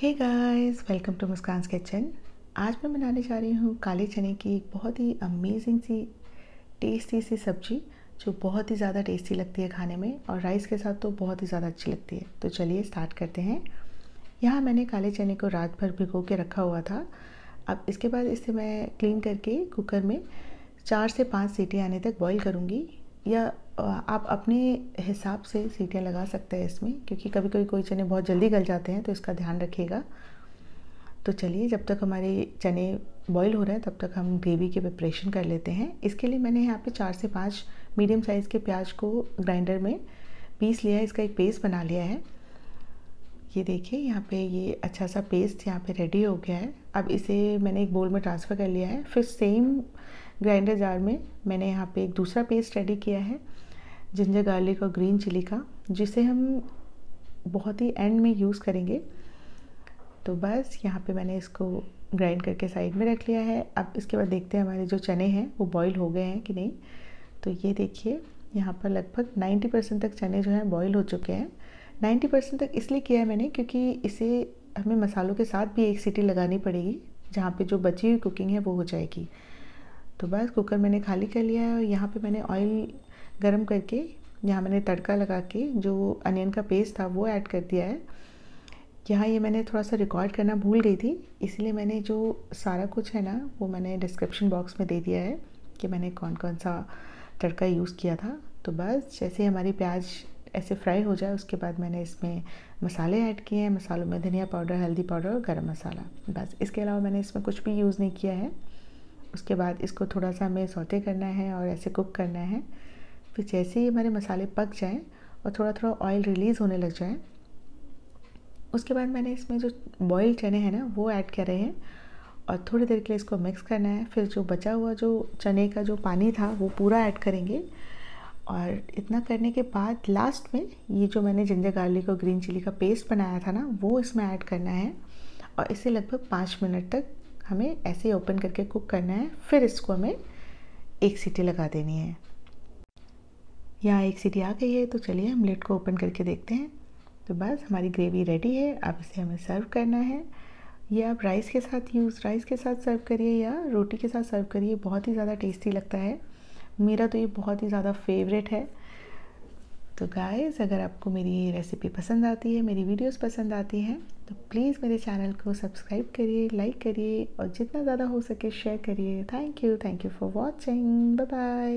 hey guys welcome to Muskan kitchen आज मैं बनाने जा रही हूँ काले चने की एक बहुत ही अमेजिंग सी टेस्टी सी सब्जी जो बहुत ही ज़्यादा टेस्टी लगती है खाने में और राइस के साथ तो बहुत ही ज़्यादा अच्छी लगती है तो चलिए स्टार्ट करते हैं यहाँ मैंने काले चने को रात भर भिगो के रखा हुआ था अब इसके बाद इसे मैं क्लीन करके कुकर में चार से पाँच सीटी आने तक बॉईल करूँगी या आप अपने हिसाब से सीटियाँ लगा सकते हैं इसमें क्योंकि कभी कभी कोई चने बहुत जल्दी गल जाते हैं तो इसका ध्यान रखिएगा तो चलिए जब तक हमारे चने बॉईल हो रहे हैं तब तक हम ग्रेवी की प्रिपरेशन कर लेते हैं इसके लिए मैंने यहाँ पे चार से पाँच मीडियम साइज़ के प्याज को ग्राइंडर में पीस लिया है इसका एक पेस्ट बना लिया है ये देखिए यहाँ पे ये अच्छा सा पेस्ट यहाँ पे रेडी हो गया है अब इसे मैंने एक बोल में ट्रांसफ़र कर लिया है फिर सेम ग्राइंडर जार में मैंने यहाँ पे एक दूसरा पेस्ट रेडी किया है जिंजर गार्लिक और ग्रीन चिली का जिसे हम बहुत ही एंड में यूज़ करेंगे तो बस यहाँ पे मैंने इसको ग्राइंड करके साइड में रख लिया है अब इसके बाद देखते हैं हमारे जो चने हैं वो बॉईल हो गए हैं कि नहीं तो ये देखिए यहाँ पर लगभग 90 परसेंट तक चने जो हैं बॉईल हो चुके हैं 90 परसेंट तक इसलिए किया है मैंने क्योंकि इसे हमें मसालों के साथ भी एक सीटी लगानी पड़ेगी जहाँ पर जो बची हुई कुकिंग है वो हो जाएगी तो बस कुकर मैंने खाली कर लिया है और यहाँ पे मैंने ऑयल गरम करके यहाँ मैंने तड़का लगा के जो अनियन का पेस्ट था वो ऐड कर दिया है यहाँ ये मैंने थोड़ा सा रिकॉर्ड करना भूल गई थी इसलिए मैंने जो सारा कुछ है ना वो मैंने डिस्क्रिप्शन बॉक्स में दे दिया है कि मैंने कौन कौन सा तड़का यूज़ किया था तो बस जैसे हमारी प्याज ऐसे फ्राई हो जाए उसके बाद मैंने इसमें मसाले ऐड किए हैं मसालों में धनिया पाउडर हल्दी पाउडर और गर्म मसाला बस इसके अलावा मैंने इसमें कुछ भी यूज़ नहीं किया है उसके बाद इसको थोड़ा सा हमें सौते करना है और ऐसे कुक करना है फिर जैसे ही हमारे मसाले पक जाएं और थोड़ा थोड़ा ऑयल रिलीज़ होने लग जाए उसके बाद मैंने इसमें जो बॉयल चने हैं ना वो ऐड करे हैं और थोड़ी देर के लिए इसको मिक्स करना है फिर जो बचा हुआ जो चने का जो पानी था वो पूरा ऐड करेंगे और इतना करने के बाद लास्ट में ये जो मैंने जिंजर गार्लिक और ग्रीन चिली का पेस्ट बनाया था ना वो इसमें ऐड करना है और इसे लगभग पाँच मिनट तक हमें ऐसे ही ओपन करके कुक करना है फिर इसको हमें एक सीटी लगा देनी है यहाँ एक सीटी आ गई है तो चलिए हम लेट को ओपन करके देखते हैं तो बस हमारी ग्रेवी रेडी है अब इसे हमें सर्व करना है ये आप राइस के साथ यूज़ राइस के साथ सर्व करिए या रोटी के साथ सर्व करिए बहुत ही ज़्यादा टेस्टी लगता है मेरा तो ये बहुत ही ज़्यादा फेवरेट है तो गाइस अगर आपको मेरी ये रेसिपी पसंद आती है मेरी वीडियोस पसंद आती हैं तो प्लीज़ मेरे चैनल को सब्सक्राइब करिए लाइक करिए और जितना ज़्यादा हो सके शेयर करिए thank you thank you for watching bye bye